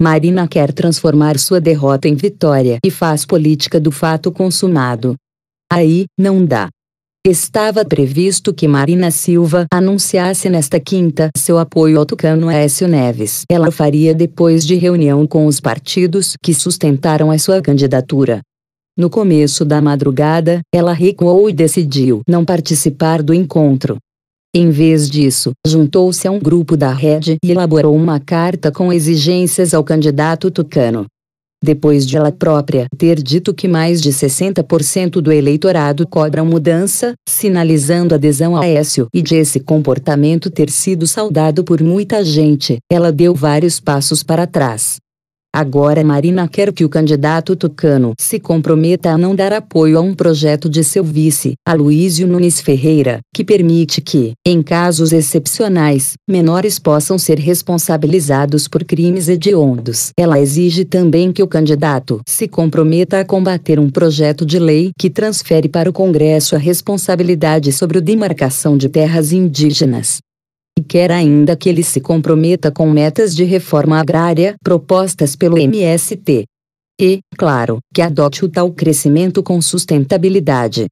Marina quer transformar sua derrota em vitória e faz política do fato consumado. Aí, não dá. Estava previsto que Marina Silva anunciasse nesta quinta seu apoio ao tucano Aécio Neves. Ela faria depois de reunião com os partidos que sustentaram a sua candidatura. No começo da madrugada, ela recuou e decidiu não participar do encontro. Em vez disso, juntou-se a um grupo da rede e elaborou uma carta com exigências ao candidato tucano. Depois de ela própria ter dito que mais de 60% do eleitorado cobra mudança, sinalizando adesão a Écio e de esse comportamento ter sido saudado por muita gente, ela deu vários passos para trás. Agora Marina quer que o candidato tucano se comprometa a não dar apoio a um projeto de seu vice, Aloísio Nunes Ferreira, que permite que, em casos excepcionais, menores possam ser responsabilizados por crimes hediondos. Ela exige também que o candidato se comprometa a combater um projeto de lei que transfere para o Congresso a responsabilidade sobre a demarcação de terras indígenas e quer ainda que ele se comprometa com metas de reforma agrária propostas pelo MST. E, claro, que adote o tal crescimento com sustentabilidade.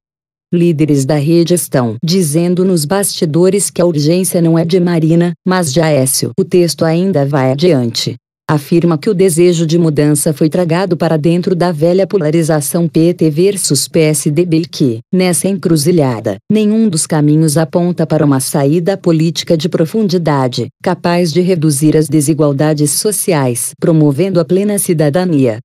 Líderes da rede estão dizendo nos bastidores que a urgência não é de Marina, mas de Aécio. O texto ainda vai adiante afirma que o desejo de mudança foi tragado para dentro da velha polarização PT versus PSDB e que, nessa encruzilhada, nenhum dos caminhos aponta para uma saída política de profundidade, capaz de reduzir as desigualdades sociais, promovendo a plena cidadania,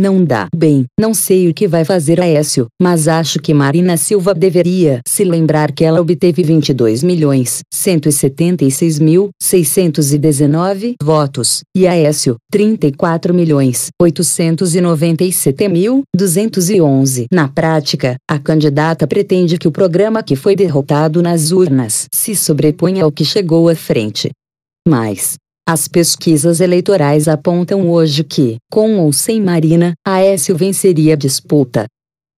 não dá bem. Não sei o que vai fazer Aécio, mas acho que Marina Silva deveria se lembrar que ela obteve 22 milhões 176 mil 619 votos e Aécio 34 milhões 897 mil 211. Na prática, a candidata pretende que o programa que foi derrotado nas urnas se sobreponha ao que chegou à frente. Mas, as pesquisas eleitorais apontam hoje que, com ou sem Marina, Aécio venceria a disputa.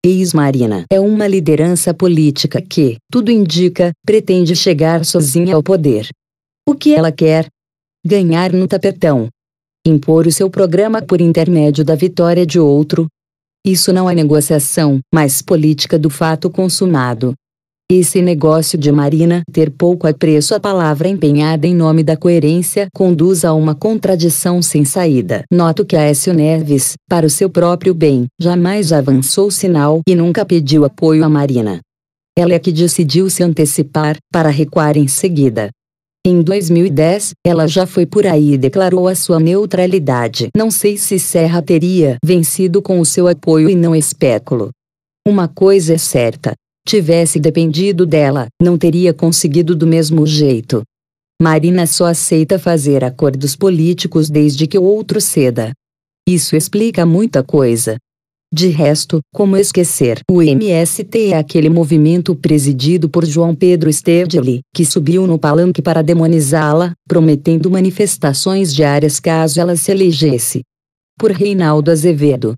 Ex-Marina é uma liderança política que, tudo indica, pretende chegar sozinha ao poder. O que ela quer? Ganhar no tapetão. Impor o seu programa por intermédio da vitória de outro. Isso não é negociação, mas política do fato consumado. Esse negócio de Marina ter pouco apreço à palavra empenhada em nome da coerência conduz a uma contradição sem saída. Noto que Aécio Neves, para o seu próprio bem, jamais avançou sinal e nunca pediu apoio a Marina. Ela é que decidiu se antecipar, para recuar em seguida. Em 2010, ela já foi por aí e declarou a sua neutralidade. Não sei se Serra teria vencido com o seu apoio e não especulo. Uma coisa é certa, tivesse dependido dela, não teria conseguido do mesmo jeito. Marina só aceita fazer acordos políticos desde que o outro ceda. Isso explica muita coisa. De resto, como esquecer? O MST é aquele movimento presidido por João Pedro Stedley, que subiu no palanque para demonizá-la, prometendo manifestações diárias caso ela se elegesse. Por Reinaldo Azevedo.